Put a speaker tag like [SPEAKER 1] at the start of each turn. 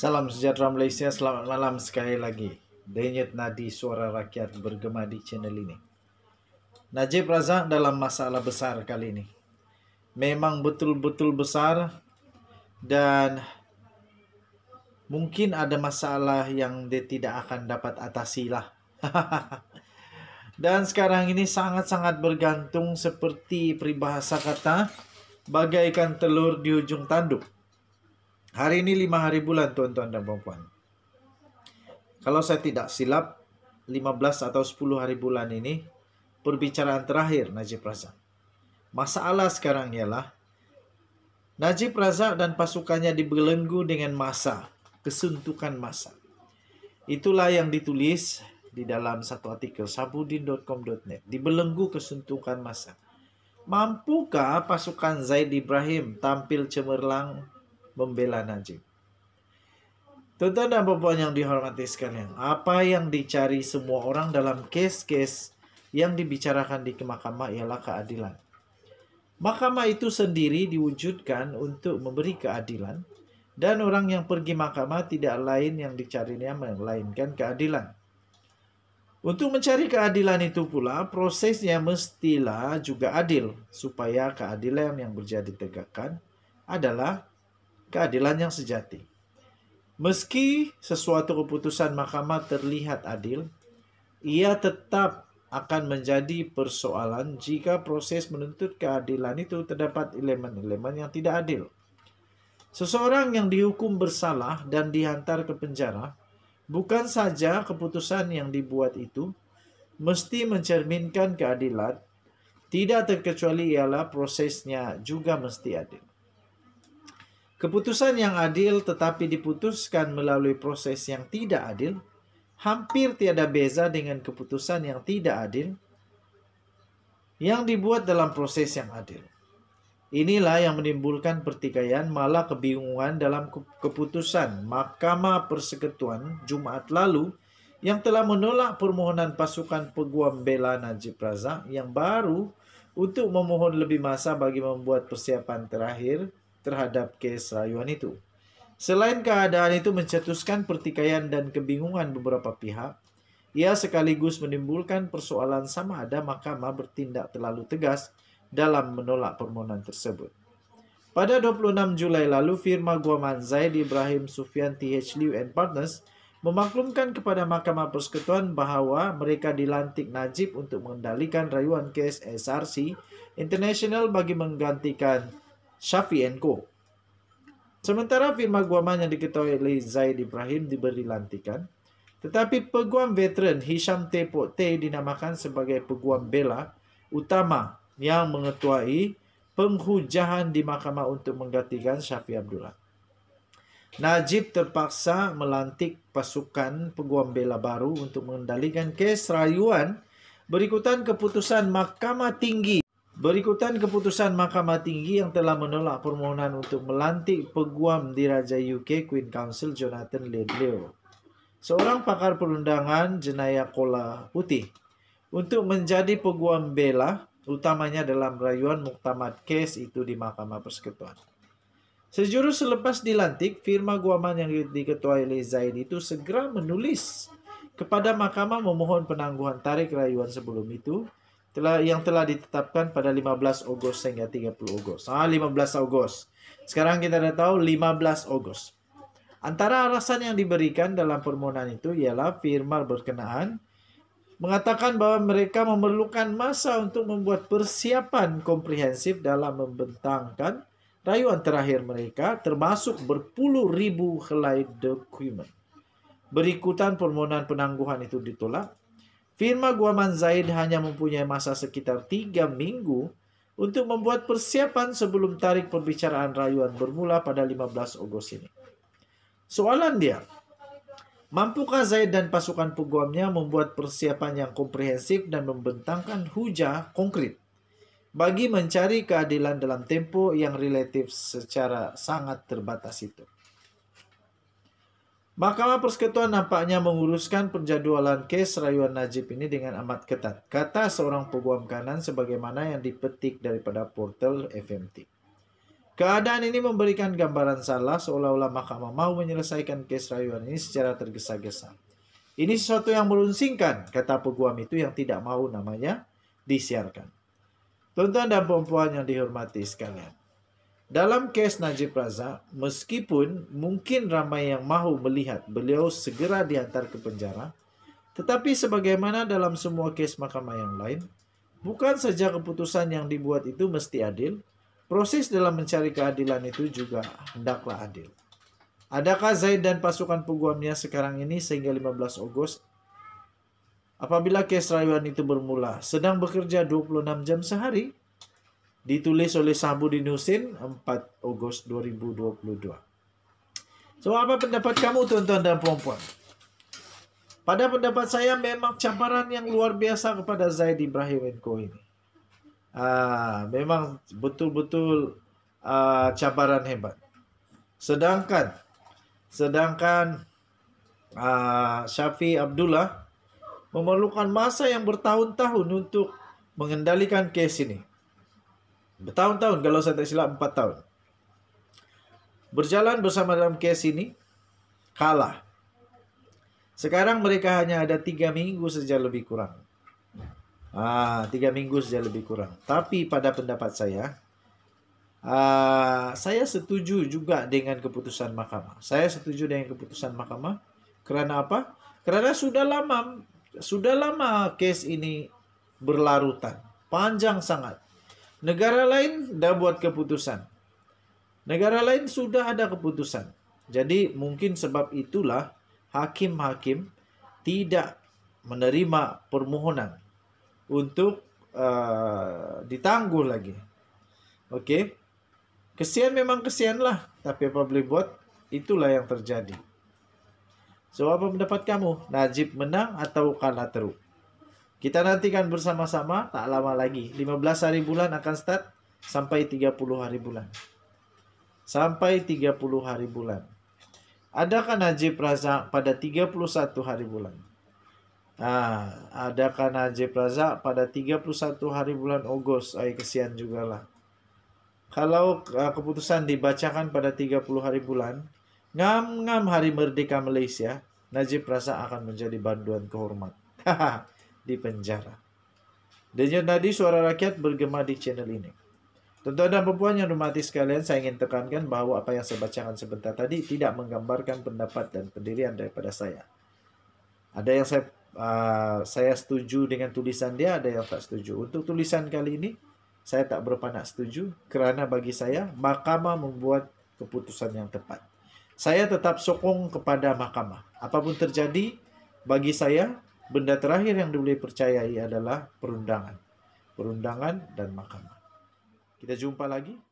[SPEAKER 1] Salam sejahtera Malaysia, selamat malam sekali lagi. Denyut nadi suara rakyat bergema di channel ini. Najib Razak dalam masalah besar kali ini. Memang betul-betul besar dan mungkin ada masalah yang dia tidak akan dapat atasi lah. dan sekarang ini sangat-sangat bergantung seperti peribahasa kata bagaikan telur di ujung tanduk Hari ini lima hari bulan tuan-tuan dan puan Kalau saya tidak silap, 15 atau 10 hari bulan ini perbicaraan terakhir Najib Razak. Masalah sekarang ialah Najib Razak dan pasukannya dibelenggu dengan masa, kesuntukan masa. Itulah yang ditulis di dalam satu artikel sabudin.com.net, dibelenggu kesuntukan masa. Mampukah pasukan Zaid Ibrahim tampil cemerlang membela Najib. tuan dan perempuan yang dihormati sekalian, apa yang dicari semua orang dalam kes-kes yang dibicarakan di mahkamah ialah keadilan. Mahkamah itu sendiri diwujudkan untuk memberi keadilan dan orang yang pergi mahkamah tidak lain yang dicarinya melainkan keadilan. Untuk mencari keadilan itu pula, prosesnya mestilah juga adil supaya keadilan yang berjadi tegakkan adalah keadilan yang sejati. Meski sesuatu keputusan mahkamah terlihat adil, ia tetap akan menjadi persoalan jika proses menuntut keadilan itu terdapat elemen-elemen yang tidak adil. Seseorang yang dihukum bersalah dan dihantar ke penjara, bukan saja keputusan yang dibuat itu mesti mencerminkan keadilan, tidak terkecuali ialah prosesnya juga mesti adil. Keputusan yang adil tetapi diputuskan melalui proses yang tidak adil hampir tiada beza dengan keputusan yang tidak adil yang dibuat dalam proses yang adil. Inilah yang menimbulkan pertikaian malah kebingungan dalam keputusan Mahkamah Persekutuan Jumat lalu yang telah menolak permohonan pasukan peguam bela Najib Razak yang baru untuk memohon lebih masa bagi membuat persiapan terakhir terhadap kes rayuan itu. Selain keadaan itu mencetuskan pertikaian dan kebingungan beberapa pihak, ia sekaligus menimbulkan persoalan sama ada mahkamah bertindak terlalu tegas dalam menolak permohonan tersebut. Pada 26 Julai lalu, firma Guaman Zaid Ibrahim Sufyan TH Liu and Partners memaklumkan kepada Mahkamah Persekutuan bahwa mereka dilantik Najib untuk mengendalikan rayuan kes SRC International bagi menggantikan Shafi and Co. Sementara firma guaman yang diketuai oleh Zaid Ibrahim diberi lantikan, tetapi peguam veteran Hisham Tepok T dinamakan sebagai peguam bela utama yang mengetuai penghujahan di mahkamah untuk menggantikan Syafi Abdullah. Najib terpaksa melantik pasukan peguam bela baru untuk mengendalikan kes rayuan berikutan keputusan Mahkamah Tinggi Berikutan keputusan Mahkamah Tinggi yang telah menolak permohonan untuk melantik peguam di Raja UK Queen Council Jonathan Ledlow, seorang pakar perundangan jenayah kola putih, untuk menjadi peguam bela utamanya dalam rayuan muktamad case itu di Mahkamah Persekutuan. Sejurus selepas dilantik, firma guaman yang diketuai oleh Zaid itu segera menulis kepada mahkamah memohon penangguhan tarik rayuan sebelum itu telah yang telah ditetapkan pada 15 Agustus hingga 30 Agustus. Ah, 15 Agustus. Sekarang kita sudah tahu 15 Agustus. Antara alasan yang diberikan dalam permohonan itu ialah firman berkenaan mengatakan bahwa mereka memerlukan masa untuk membuat persiapan komprehensif dalam membentangkan rayuan terakhir mereka termasuk berpuluh ribu helai dokumen. Berikutan permohonan penangguhan itu ditolak Firma Guaman Zaid hanya mempunyai masa sekitar tiga minggu untuk membuat persiapan sebelum tarik pembicaraan rayuan bermula pada 15 Agustus ini. Soalan dia, mampukah Zaid dan pasukan peguamnya membuat persiapan yang komprehensif dan membentangkan hujah konkret bagi mencari keadilan dalam tempo yang relatif secara sangat terbatas itu? Mahkamah Persekutuan nampaknya menguruskan penjadwalan kes rayuan Najib ini dengan amat ketat, kata seorang peguam kanan sebagaimana yang dipetik daripada portal FMT. Keadaan ini memberikan gambaran salah seolah-olah mahkamah mau menyelesaikan kes rayuan ini secara tergesa-gesa. Ini sesuatu yang merunsingkan, kata peguam itu yang tidak mau namanya disiarkan. Tuan-tuan dan perempuan yang dihormati sekalian. Dalam kes Najib Razak, meskipun mungkin ramai yang mahu melihat beliau segera diantar ke penjara, tetapi sebagaimana dalam semua kes mahkamah yang lain, bukan saja keputusan yang dibuat itu mesti adil, proses dalam mencari keadilan itu juga hendaklah adil. Adakah Zaid dan pasukan peguamnya sekarang ini sehingga 15 Ogos apabila kes rayuan itu bermula sedang bekerja 26 jam sehari? ditulis oleh sambo dinusin 4 Agustus 2022. So apa pendapat kamu tuan-tuan dan puan-puan? Pada pendapat saya memang camparan yang luar biasa kepada Zaid Ibrahim Enko ini. Ah, memang betul-betul ah, camparan hebat. Sedangkan sedangkan ah, Syafi Abdullah memerlukan masa yang bertahun-tahun untuk mengendalikan kes ini. Bertahun-tahun kalau saya tak silap tahun. Berjalan bersama dalam kes ini, kalah. Sekarang mereka hanya ada tiga minggu saja lebih kurang. Ah, tiga minggu saja lebih kurang. Tapi pada pendapat saya, ah, saya setuju juga dengan keputusan mahkamah. Saya setuju dengan keputusan mahkamah. Karena apa? Karena sudah lama, sudah lama kes ini berlarutan, panjang sangat. Negara lain udah buat keputusan. Negara lain sudah ada keputusan. Jadi mungkin sebab itulah hakim-hakim tidak menerima permohonan untuk uh, ditangguh lagi. Oke. Okay? Kesian memang kesian lah, tapi apa boleh buat itulah yang terjadi. So apa pendapat kamu? Najib menang atau kalah teruk? Kita nantikan bersama-sama tak lama lagi. 15 hari bulan akan start sampai 30 hari bulan. Sampai 30 hari bulan. Adakah najib razak pada 31 hari bulan? Ah, adakah najib razak pada 31 hari bulan Agustus? Ay kesian jugalah. Kalau uh, keputusan dibacakan pada 30 hari bulan, ngam-ngam hari merdeka Malaysia, najib razak akan menjadi banduan kehormat. di penjara. Denyut nadi suara rakyat bergema di channel ini. Tentu ada perempuan yang rumati sekalian, saya ingin tekankan bahwa apa yang saya bacakan sebentar tadi tidak menggambarkan pendapat dan pendirian daripada saya. Ada yang saya uh, saya setuju dengan tulisan dia, ada yang tak setuju. Untuk tulisan kali ini, saya tak berpanak setuju kerana bagi saya mahkamah membuat keputusan yang tepat. Saya tetap sokong kepada mahkamah. Apapun terjadi, bagi saya Benda terakhir yang boleh percayai adalah perundangan. Perundangan dan mahkamah. Kita jumpa lagi.